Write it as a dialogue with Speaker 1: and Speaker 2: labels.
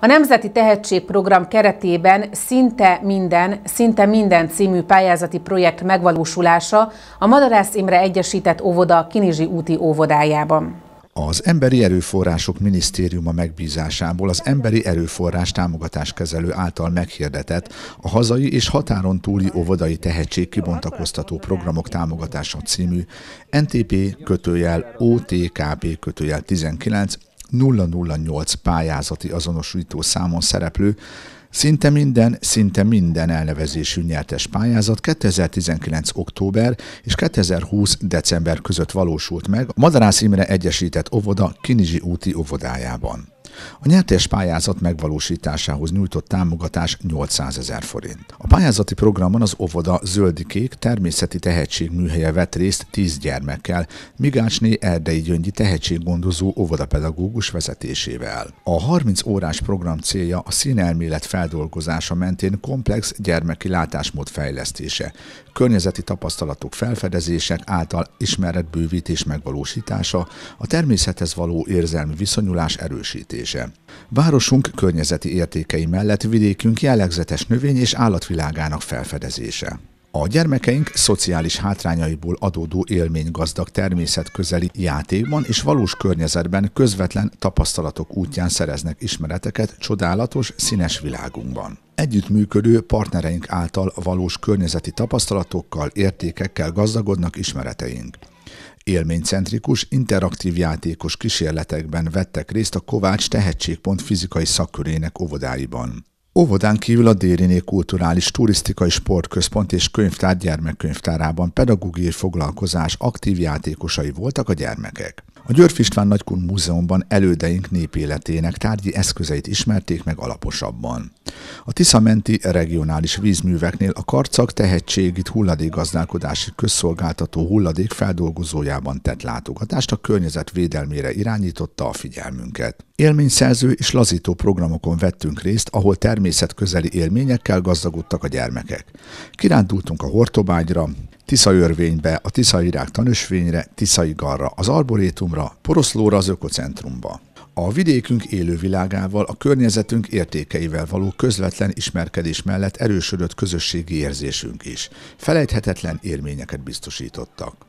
Speaker 1: A Nemzeti Tehetségprogram keretében szinte minden, szinte minden című pályázati projekt megvalósulása a Madarász Imre Egyesített Óvoda Kinizsi úti óvodájában. Az Emberi Erőforrások Minisztériuma megbízásából az Emberi Erőforrás Támogatás Kezelő által meghirdetett a hazai és határon túli óvodai tehetség kibontakoztató programok támogatása című NTP kötőjel OTKP kötőjel 19 008 pályázati azonosító számon szereplő, Szinte minden, szinte minden elnevezésű nyertes pályázat 2019. október és 2020. december között valósult meg a Madarász Imre Egyesített Ovoda Kinizsi úti óvodájában. A nyertes pályázat megvalósításához nyújtott támogatás 800 ezer forint. A pályázati programon az óvoda Zöldikék természeti tehetség műhelye vett részt 10 gyermekkel, Migácsné Erdei Gyöngyi tehetséggondozó óvodapedagógus vezetésével. A 30 órás program célja a színelmélet feldolgozása mentén komplex gyermeki látásmód fejlesztése, környezeti tapasztalatok felfedezések által ismeretbővítés megvalósítása, a természethez való érzelmi viszonyulás erősítése fejlesztése. Városunk környezeti értékei mellett vidékünk jellegzetes növény és állatvilágának felfedezése. A gyermekeink szociális hátrányaiból adódó élménygazdag természetközeli játékban és valós környezetben közvetlen tapasztalatok útján szereznek ismereteket csodálatos, színes világunkban. Együttműködő partnereink által valós környezeti tapasztalatokkal, értékekkel gazdagodnak ismereteink élménycentrikus, interaktív játékos kísérletekben vettek részt a Kovács Tehetségpont fizikai szakkörének óvodáiban. Óvodán kívül a Dériné Kulturális Turisztikai Sportközpont és Könyvtár gyermekkönyvtárában pedagógiai foglalkozás aktív játékosai voltak a gyermekek. A György István Nagykun Múzeumban elődeink népéletének tárgyi eszközeit ismerték meg alaposabban. A Tiszamenti regionális vízműveknél a karcak tehetségit hulladékgazdálkodási közszolgáltató hulladékfeldolgozójában tett látogatást a védelmére irányította a figyelmünket. Élményszerző és lazító programokon vettünk részt, ahol természetközeli élményekkel gazdagodtak a gyermekek. Kirándultunk a Hortobágyra, Tiszaörvénybe, a Tiszairák tanösvényre, Tiszaigarra, az Arborétumra, Poroszlóra az Ökocentrumba. A vidékünk élővilágával, a környezetünk értékeivel való közvetlen ismerkedés mellett erősödött közösségi érzésünk is. Felejthetetlen élményeket biztosítottak.